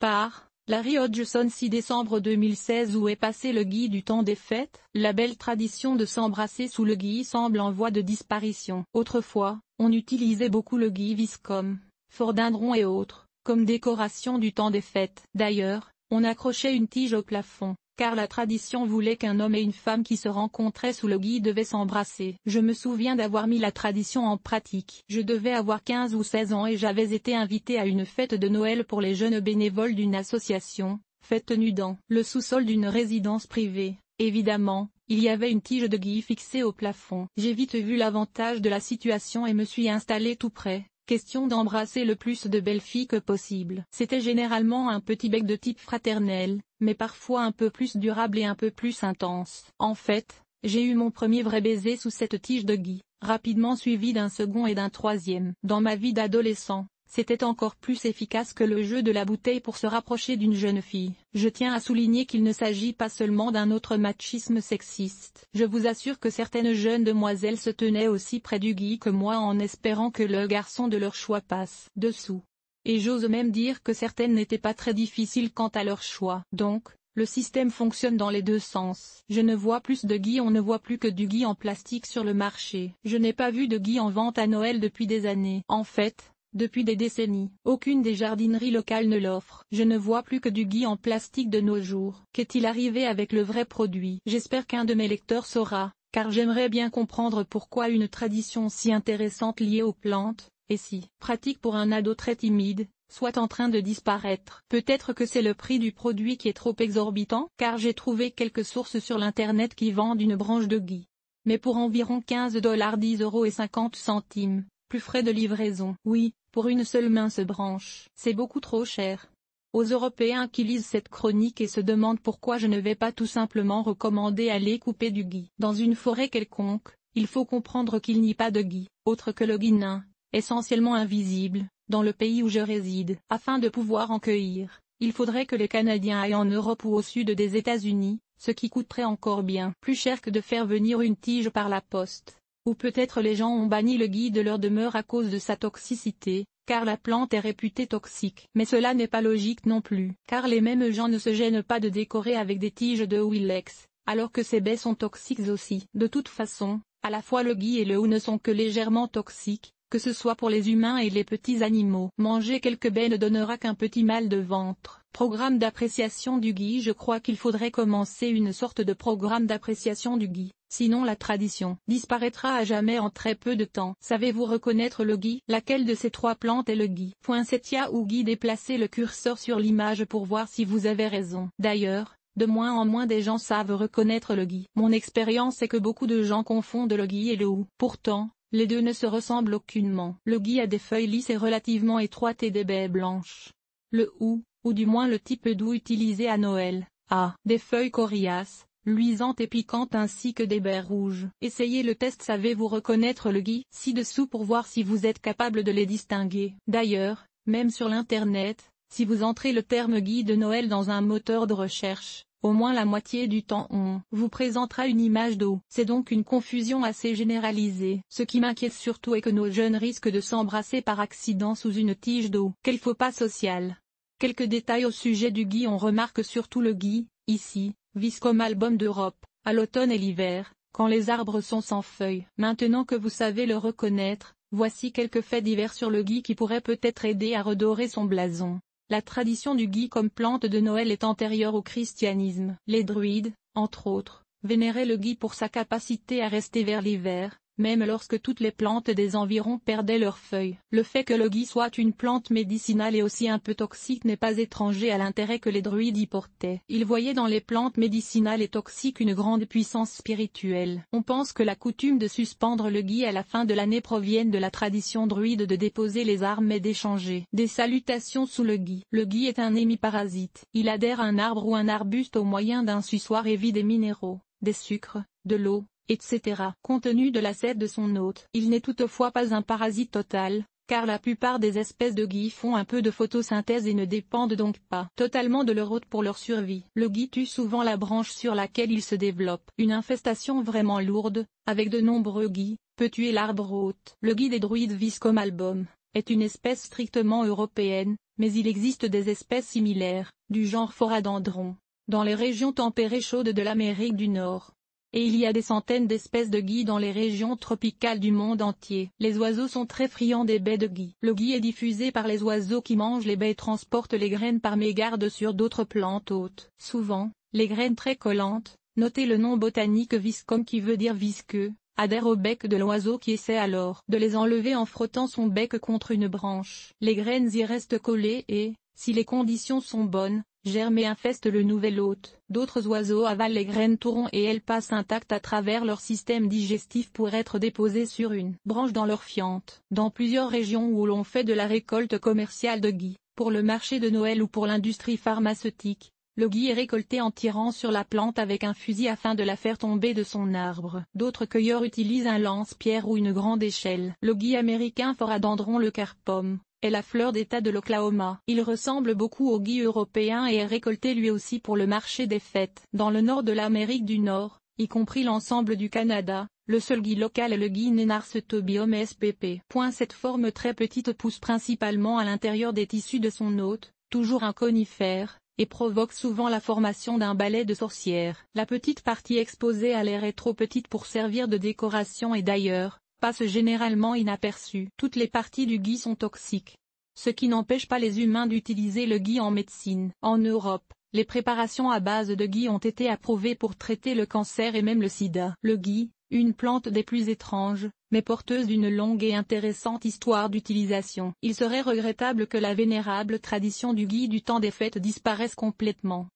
par Larry Hodgson 6 décembre 2016 où est passé le gui du temps des fêtes, la belle tradition de s'embrasser sous le gui semble en voie de disparition. Autrefois, on utilisait beaucoup le gui viscom, fordindron et autres, comme décoration du temps des fêtes. D'ailleurs, on accrochait une tige au plafond, car la tradition voulait qu'un homme et une femme qui se rencontraient sous le gui devaient s'embrasser. Je me souviens d'avoir mis la tradition en pratique. Je devais avoir 15 ou 16 ans et j'avais été invité à une fête de Noël pour les jeunes bénévoles d'une association, fête tenue dans le sous-sol d'une résidence privée. Évidemment, il y avait une tige de gui fixée au plafond. J'ai vite vu l'avantage de la situation et me suis installé tout près, question d'embrasser le plus de belles filles que possible. C'était généralement un petit bec de type fraternel, mais parfois un peu plus durable et un peu plus intense. En fait, j'ai eu mon premier vrai baiser sous cette tige de gui, rapidement suivi d'un second et d'un troisième. Dans ma vie d'adolescent, c'était encore plus efficace que le jeu de la bouteille pour se rapprocher d'une jeune fille. Je tiens à souligner qu'il ne s'agit pas seulement d'un autre machisme sexiste. Je vous assure que certaines jeunes demoiselles se tenaient aussi près du Guy que moi en espérant que le garçon de leur choix passe dessous. Et j'ose même dire que certaines n'étaient pas très difficiles quant à leur choix. Donc, le système fonctionne dans les deux sens. Je ne vois plus de guy, on ne voit plus que du guy en plastique sur le marché. Je n'ai pas vu de guy en vente à Noël depuis des années. En fait, depuis des décennies, aucune des jardineries locales ne l'offre. Je ne vois plus que du gui en plastique de nos jours. Qu'est-il arrivé avec le vrai produit J'espère qu'un de mes lecteurs saura, car j'aimerais bien comprendre pourquoi une tradition si intéressante liée aux plantes, et si pratique pour un ado très timide, soit en train de disparaître. Peut-être que c'est le prix du produit qui est trop exorbitant, car j'ai trouvé quelques sources sur l'internet qui vendent une branche de gui. Mais pour environ 15 dollars 10 euros et 50 centimes, plus frais de livraison. Oui, pour une seule mince branche. C'est beaucoup trop cher. Aux Européens qui lisent cette chronique et se demandent pourquoi je ne vais pas tout simplement recommander aller couper du gui. Dans une forêt quelconque, il faut comprendre qu'il n'y a pas de gui, autre que le guinin, essentiellement invisible, dans le pays où je réside. Afin de pouvoir en cueillir, il faudrait que les Canadiens aillent en Europe ou au sud des États-Unis, ce qui coûterait encore bien plus cher que de faire venir une tige par la poste. Ou peut-être les gens ont banni le gui de leur demeure à cause de sa toxicité, car la plante est réputée toxique. Mais cela n'est pas logique non plus, car les mêmes gens ne se gênent pas de décorer avec des tiges de Willex, alors que ces baies sont toxiques aussi. De toute façon, à la fois le gui et le hou ne sont que légèrement toxiques, que ce soit pour les humains et les petits animaux. Manger quelques baies ne donnera qu'un petit mal de ventre. Programme d'appréciation du gui Je crois qu'il faudrait commencer une sorte de programme d'appréciation du gui, sinon la tradition disparaîtra à jamais en très peu de temps. Savez-vous reconnaître le gui Laquelle de ces trois plantes est le gui Poinsettia ou gui Déplacez le curseur sur l'image pour voir si vous avez raison. D'ailleurs, de moins en moins des gens savent reconnaître le gui. Mon expérience est que beaucoup de gens confondent le gui et le ou. Pourtant, les deux ne se ressemblent aucunement. Le gui a des feuilles lisses et relativement étroites et des baies blanches. Le hou, ou du moins le type d'hou utilisé à Noël, a des feuilles coriaces, luisantes et piquantes ainsi que des baies rouges. Essayez le test savez-vous reconnaître le gui ci-dessous pour voir si vous êtes capable de les distinguer. D'ailleurs, même sur l'internet, si vous entrez le terme gui de Noël dans un moteur de recherche, au moins la moitié du temps on vous présentera une image d'eau. C'est donc une confusion assez généralisée. Ce qui m'inquiète surtout est que nos jeunes risquent de s'embrasser par accident sous une tige d'eau. Quel faux pas social Quelques détails au sujet du gui on remarque surtout le gui, ici, vis comme album d'Europe, à l'automne et l'hiver, quand les arbres sont sans feuilles. Maintenant que vous savez le reconnaître, voici quelques faits divers sur le gui qui pourraient peut-être aider à redorer son blason. La tradition du gui comme plante de Noël est antérieure au christianisme. Les druides, entre autres, vénéraient le gui pour sa capacité à rester vers l'hiver, même lorsque toutes les plantes des environs perdaient leurs feuilles. Le fait que le gui soit une plante médicinale et aussi un peu toxique n'est pas étranger à l'intérêt que les druides y portaient. Ils voyaient dans les plantes médicinales et toxiques une grande puissance spirituelle. On pense que la coutume de suspendre le gui à la fin de l'année provienne de la tradition druide de déposer les armes et d'échanger des salutations sous le gui. Le gui est un hémiparasite. Il adhère à un arbre ou un arbuste au moyen d'un suçoir et vit des minéraux, des sucres, de l'eau, etc. Compte tenu de sève de son hôte, il n'est toutefois pas un parasite total, car la plupart des espèces de gui font un peu de photosynthèse et ne dépendent donc pas totalement de leur hôte pour leur survie. Le gui tue souvent la branche sur laquelle il se développe. Une infestation vraiment lourde, avec de nombreux gui, peut tuer l'arbre hôte. Le gui des druides vis album, est une espèce strictement européenne, mais il existe des espèces similaires, du genre Foradendron, dans les régions tempérées chaudes de l'Amérique du Nord et il y a des centaines d'espèces de gui dans les régions tropicales du monde entier. Les oiseaux sont très friands des baies de gui. Le gui est diffusé par les oiseaux qui mangent les baies et transportent les graines par mégarde sur d'autres plantes hôtes. Souvent, les graines très collantes, notez le nom botanique viscum qui veut dire visqueux, adhèrent au bec de l'oiseau qui essaie alors de les enlever en frottant son bec contre une branche. Les graines y restent collées et, si les conditions sont bonnes, Germe et infeste le nouvel hôte. D'autres oiseaux avalent les graines tourons et elles passent intactes à travers leur système digestif pour être déposées sur une branche dans leur fiente. Dans plusieurs régions où l'on fait de la récolte commerciale de gui, pour le marché de Noël ou pour l'industrie pharmaceutique, le gui est récolté en tirant sur la plante avec un fusil afin de la faire tomber de son arbre. D'autres cueilleurs utilisent un lance-pierre ou une grande échelle. Le gui américain Foradendron le carpome, est la fleur d'état de l'Oklahoma. Il ressemble beaucoup au gui européen et est récolté lui aussi pour le marché des fêtes. Dans le nord de l'Amérique du Nord, y compris l'ensemble du Canada, le seul gui local est le gui nénarce spp. Cette forme très petite pousse principalement à l'intérieur des tissus de son hôte, toujours un conifère, et provoque souvent la formation d'un balai de sorcières. La petite partie exposée à l'air est trop petite pour servir de décoration et d'ailleurs, passe généralement inaperçu. Toutes les parties du gui sont toxiques. Ce qui n'empêche pas les humains d'utiliser le gui en médecine. En Europe, les préparations à base de gui ont été approuvées pour traiter le cancer et même le sida. Le gui, une plante des plus étranges, mais porteuse d'une longue et intéressante histoire d'utilisation. Il serait regrettable que la vénérable tradition du gui du temps des fêtes disparaisse complètement.